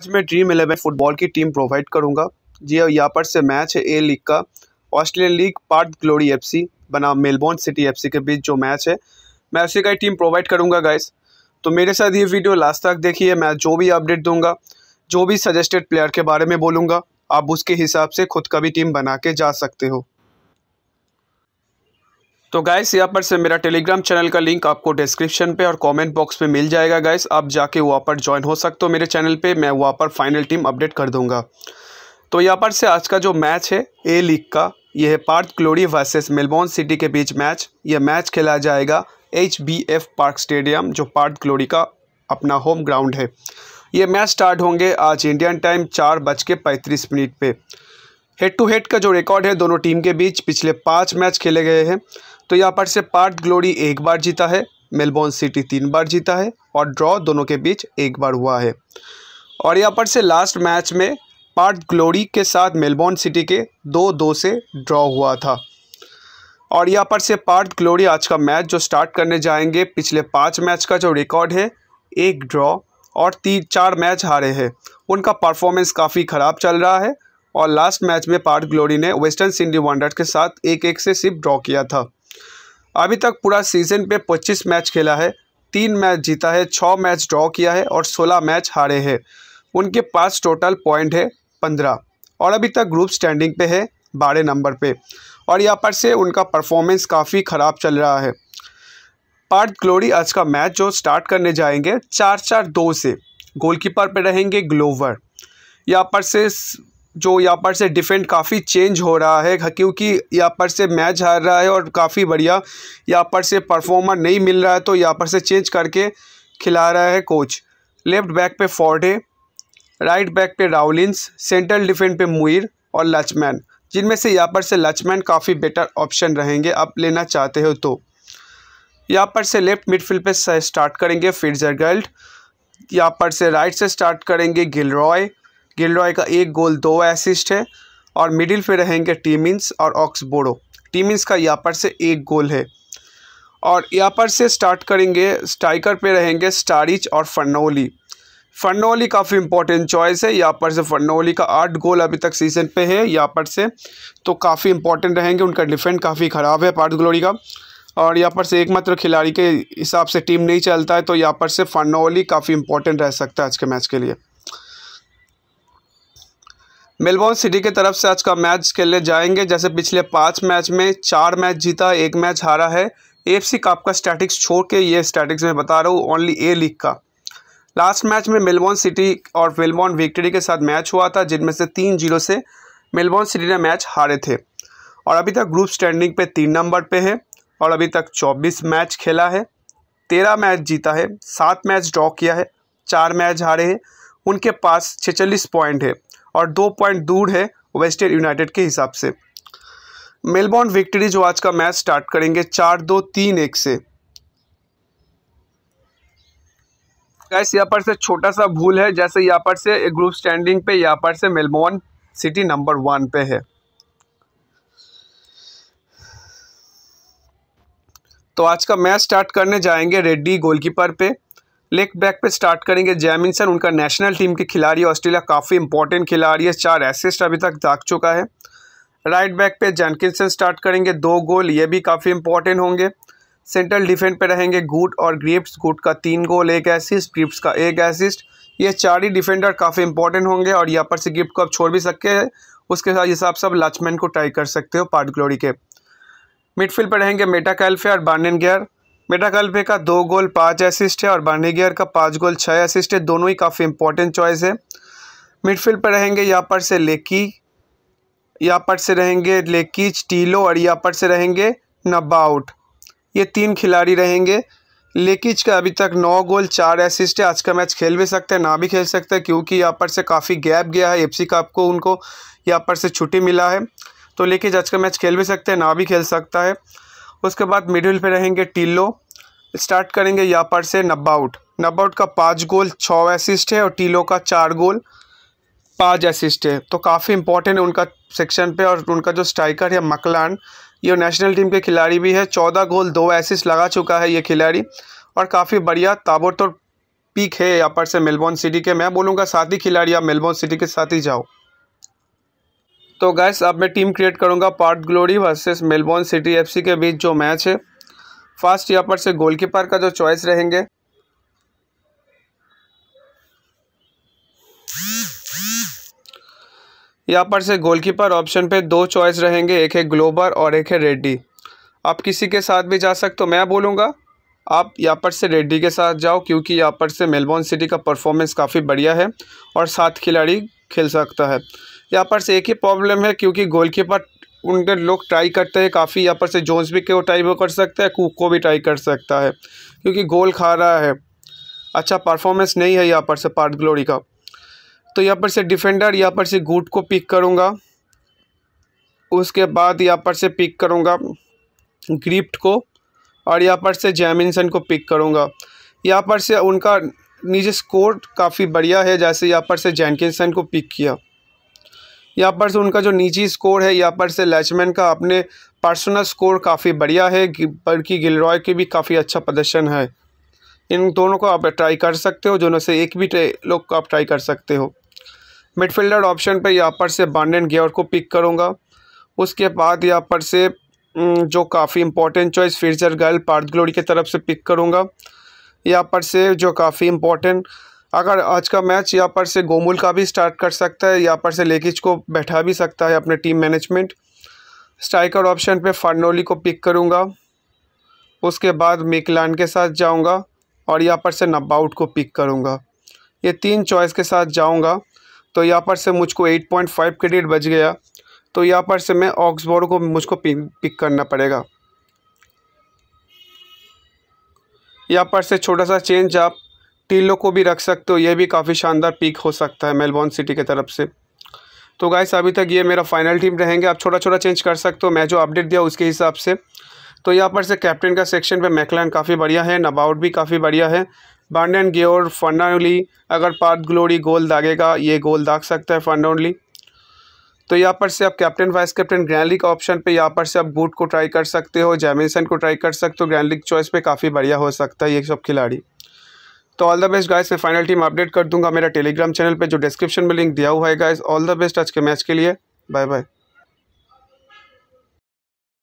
आज मैं Dream Eleven football की टीम प्रोवाइड करूंगा जी हाँ, यहाँ पर से मैच है ए लीग का Australian League Perth Glory FC बना मेलबोर्न सिटी एफसी के बीच जो मैच है मैं उसी का टीम प्रोवाइड करूंगा गाइस तो मेरे साथ ये वीडियो लास्ट तक देखिए मैं जो भी अपडेट दूंगा जो भी सजेस्टेड प्लेयर के बारे में बोलूँगा आप उसके हिसाब से खुद का भी टीम बना के जा सकते हो तो गाइस यहाँ पर से मेरा टेलीग्राम चैनल का लिंक आपको डिस्क्रिप्शन पे और कमेंट बॉक्स में मिल जाएगा गाइस आप जाके वहाँ पर ज्वाइन हो सकते हो मेरे चैनल पे मैं वहाँ पर फाइनल टीम अपडेट कर दूंगा तो यहाँ पर से आज का जो मैच है ए लीग का यह है Perth Glory versus Melbourne City के बीच मैच यह मैच खेला जाएगा H B F Park stadium जो पार्थ ग्लोरी का अपना होम ग्राउंड है ये मैच स्टार्ट होंगे आज इंडियन टाइम चार बज के पैंतीस मिनट पर हेड टू हेड का जो रिकॉर्ड है दोनों टीम के बीच पिछले पाँच मैच खेले गए हैं तो यहाँ पर से पार्ट ग्लोरी एक बार जीता है मेलबोर्न सिटी तीन बार जीता है और ड्रॉ दोनों के बीच एक बार हुआ है और यहाँ पर से लास्ट मैच में पार्ट ग्लोरी के साथ मेलबोर्न सिटी के दो दो से ड्रॉ हुआ था और यहाँ पर से पार्ट ग्लोरी आज का मैच जो स्टार्ट करने जाएंगे पिछले पाँच मैच का जो रिकॉर्ड है एक ड्रॉ और तीन चार मैच हारे हैं उनका परफॉर्मेंस काफ़ी ख़राब चल रहा है और लास्ट मैच में पार्ट ग्लोरी ने वेस्टर्न सिंडी वनडर्स के साथ एक एक से सिर्फ ड्रॉ किया था अभी तक पूरा सीजन पे 25 मैच खेला है तीन मैच जीता है छः मैच ड्रॉ किया है और 16 मैच हारे हैं उनके पास टोटल पॉइंट है 15 और अभी तक ग्रुप स्टैंडिंग पे है बारह नंबर पे और यहाँ पर से उनका परफॉर्मेंस काफ़ी ख़राब चल रहा है पार्ट ग्लोरी आज का मैच जो स्टार्ट करने जाएंगे चार चार दो से गोलकीपर पर रहेंगे ग्लोवर यहाँ पर से जो यहाँ पर से डिफेंड काफ़ी चेंज हो रहा है क्योंकि यहाँ पर से मैच हार रहा है और काफ़ी बढ़िया यहाँ पर से परफॉर्मर नहीं मिल रहा है तो यहाँ पर से चेंज करके खिला रहा है कोच लेफ्ट बैक पे फोर्डे राइट बैक पे राउलिंस सेंट्रल डिफेंड पे मुइर और लचमैन जिनमें से यहाँ पर से लचमैन काफ़ी बेटर ऑप्शन रहेंगे आप लेना चाहते हो तो यहाँ पर से लेफ्ट मिडफील्ड पे स्टार्ट करेंगे फिर जगल्ट यहाँ पर से राइट से स्टार्ट करेंगे गिलरॉय गिलरॉय का एक गोल दो एसिस्ट है और मिडिल पे रहेंगे टीमिंस और ऑक्सबोडो टीमिंस का यहाँ पर से एक गोल है और यहाँ पर से स्टार्ट करेंगे स्ट्राइकर पे रहेंगे स्टारिच और फर्नोली फर्नोली काफ़ी इंपॉर्टेंट चॉइस है यहाँ पर से फर्नोली का आठ गोल अभी तक सीजन पे है यहाँ पर से तो काफ़ी इंपॉर्टेंट रहेंगे उनका डिफेंड काफ़ी ख़राब है पार्ट ग्लोरी का और यहाँ पर से एकमात्र खिलाड़ी के हिसाब से टीम नहीं चलता है तो यहाँ पर से फर्नोली काफ़ी इंपॉर्टेंट रह सकता है आज के मैच के लिए मेलबॉर्न सिटी की तरफ से आज का मैच खेलने जाएंगे जैसे पिछले पाँच मैच में चार मैच जीता एक मैच हारा है एफ सी कप का स्टैटिक्स छोड़ के ये स्टैटिक्स मैं बता रहा हूँ ओनली ए लीग का लास्ट मैच में मेलबॉर्न सिटी और मेलबॉर्न विक्ट्री के साथ मैच हुआ था जिनमें से तीन जीरो से मेलबॉर्न सिटी ने मैच हारे थे और अभी तक ग्रुप स्टैंडिंग पे तीन नंबर पे है और अभी तक चौबीस मैच खेला है तेरह मैच जीता है सात मैच ड्रॉ किया है चार मैच हारे हैं उनके पास छचालीस पॉइंट है और दो पॉइंट दूर है वेस्ट यूनाइटेड के हिसाब से मेलबॉर्न विक्ट्री जो आज का मैच स्टार्ट करेंगे चार दो तीन एक से गैस यहाँ पर से छोटा सा भूल है जैसे यहाँ पर से ग्रुप स्टैंडिंग पे यहाँ पर से मेलबॉर्न सिटी नंबर वन पे है तो आज का मैच स्टार्ट करने जाएंगे रेड्डी गोलकीपर पे लेग बैक पे स्टार्ट करेंगे जैमिनसन उनका नेशनल टीम के खिलाड़ी ऑस्ट्रेलिया काफ़ी इंपॉर्टेंट खिलाड़ी है चार एसिस्ट अभी तक दाग चुका है राइट बैक पे जैनकिसन स्टार्ट करेंगे दो गोल ये भी काफ़ी इंपॉर्टेंट होंगे सेंट्रल डिफेंस पे रहेंगे गुड और ग्रिप्स गुड का तीन गोल एक एसिस्ट ग्रिप्स का एक एसिस्ट ये चार ही डिफेंडर काफ़ी इंपॉर्टेंट होंगे और यहाँ पर से गिफ्ट को आप छोड़ भी सकते हैं उसके साथ से आप सब लचमैन को ट्राई कर सकते हो पार्ट ग्लोरी के मिडफील्ड पर रहेंगे मेटा कैल्फे और बार्नन गेयर बेटा कल्पे का दो गोल पाँच असिस्ट है और बांडीगियर का पाँच गोल छः असिस्ट है दोनों ही काफ़ी इंपॉर्टेंट चॉइस है मिडफील्ड पर रहेंगे यहाँ पर से लेकी यहाँ पर से रहेंगे लेकी टीलो और यहाँ पर से रहेंगे नबाउट ये तीन खिलाड़ी रहेंगे लेकिच का अभी तक नौ गोल चार असिस्ट है आज का मैच खेल भी सकते हैं ना भी खेल सकते हैं क्योंकि यहाँ पर से काफ़ी गैप गया है एफसी कप को उनको यहाँ पर से छुट्टी मिला है तो लेकिच आज का मैच खेल भी सकते हैं ना भी खेल सकता है उसके बाद मिडिल पे रहेंगे टिल्लो स्टार्ट करेंगे यापर से नब्बाउट नब्बाउट का पाँच गोल छः असिस्ट है और टीलो का चार गोल पाँच असिस्ट है तो काफ़ी इंपॉर्टेंट है उनका सेक्शन पे और उनका जो स्ट्राइकर है मकलान ये नेशनल टीम के खिलाड़ी भी है चौदह गोल दो एसिस्ट लगा चुका है ये खिलाड़ी और काफ़ी बढ़िया ताबड़तोड़ पीक है यहाँ पर से मेलबोर्न सिटी के मैं बोलूँगा साथ ही खिलाड़ी आप मेलबोर्न सिटी के साथ ही जाओ तो गैस अब मैं टीम क्रिएट करूँगा Perth Glory versus Melbourne City FC के बीच जो मैच है फर्स्ट यहाँ पर से गोलकीपर का जो चॉइस रहेंगे यहाँ पर से गोलकीपर ऑप्शन पे दो चॉइस रहेंगे एक है ग्लोबर और एक है रेड्डी आप किसी के साथ भी जा सकते हो मैं बोलूँगा आप यहाँ पर से रेड्डी के साथ जाओ क्योंकि यहाँ पर से मेलबोर्न सिटी का परफॉर्मेंस काफ़ी बढ़िया है और सात खिलाड़ी खेल सकता है यहाँ पर से एक ही प्रॉब्लम है क्योंकि गोलकीपर उनके लोग ट्राई करते हैं काफ़ी यहाँ पर से जोन्स भी को ट्राई कर सकता है कुक को भी ट्राई कर सकता है क्योंकि गोल खा रहा है अच्छा परफॉर्मेंस नहीं है यहाँ पर से पार्ट ग्लोरी का तो यहाँ पर से डिफेंडर यहाँ पर से गुट को पिक करूँगा उसके बाद यहाँ पर से पिक करूँगा ग्रिप्ट को और यहाँ पर से जैमिनसन को पिक करूँगा यहाँ पर से उनका निजी स्कोर काफ़ी बढ़िया है जैसे यहाँ पर से जैनकिनसन को पिक किया यहाँ पर से उनका जो निजी स्कोर है यहाँ पर से लैचमैन का अपने पर्सनल स्कोर काफ़ी बढ़िया है बल्कि गिलरॉय के भी काफ़ी अच्छा प्रदर्शन है इन दोनों को आप ट्राई कर सकते हो दोनों से एक भी लोग को आप ट्राई कर सकते हो मिडफील्डर ऑप्शन पर यहाँ पर से बांडन गेयर को पिक करूँगा उसके बाद यहाँ पर से जो काफ़ी इंपॉर्टेंट चॉइस फिरजर गर्ल पार्थ ग्लोरी की तरफ से पिक करूँगा यहाँ पर से जो काफ़ी इंपॉर्टेंट अगर आज का मैच यहाँ पर से गोमुल का भी स्टार्ट कर सकता है यहाँ पर से लेकिच को बैठा भी सकता है अपने टीम मैनेजमेंट स्ट्राइकर ऑप्शन पे फर्नोली को पिक करूँगा उसके बाद मेकलान के साथ जाऊँगा और यहाँ पर से नब्बाउट को पिक करूँगा ये तीन चॉइस के साथ जाऊँगा तो यहाँ पर से मुझको एट पॉइंट फाइव क्रेडिट बच गया तो यहाँ पर से मैं ऑक्सबोर्ड को मुझको पिक करना पड़ेगा यहाँ पर से छोटा सा चेंज आप टीलो को भी रख सकते हो यह भी काफ़ी शानदार पिक हो सकता है मेलबॉर्न सिटी की तरफ से तो गाइस अभी तक ये मेरा फाइनल टीम रहेंगे आप छोटा छोटा चेंज कर सकते हो मैं जो अपडेट दिया उसके हिसाब से तो यहाँ पर से कैप्टन का सेक्शन पे मैकलैन काफ़ी बढ़िया है नबाउट भी काफ़ी बढ़िया है बांडन गेयर फर्नाउली अगर पार्थ ग्लोरी गोल दागेगा ये गोल दाग सकता है फर्नाउली तो यहाँ पर से आप captain vice captain grand league option पर यहाँ पर से आप बूट को ट्राई कर सकते हो जैमिनसन को ट्राई कर सकते हो ग्रैंड लीग चॉइस पर काफ़ी बढ़िया हो सकता है ये सब खिलाड़ी तो ऑल द बेस्ट गाइस मैं फाइनल टीम अपडेट कर दूंगा मेरा टेलीग्राम चैनल पे जो डिस्क्रिप्शन में लिंक दिया हुआ है गाइस ऑल द बेस्ट आज के मैच के लिए बाय बाय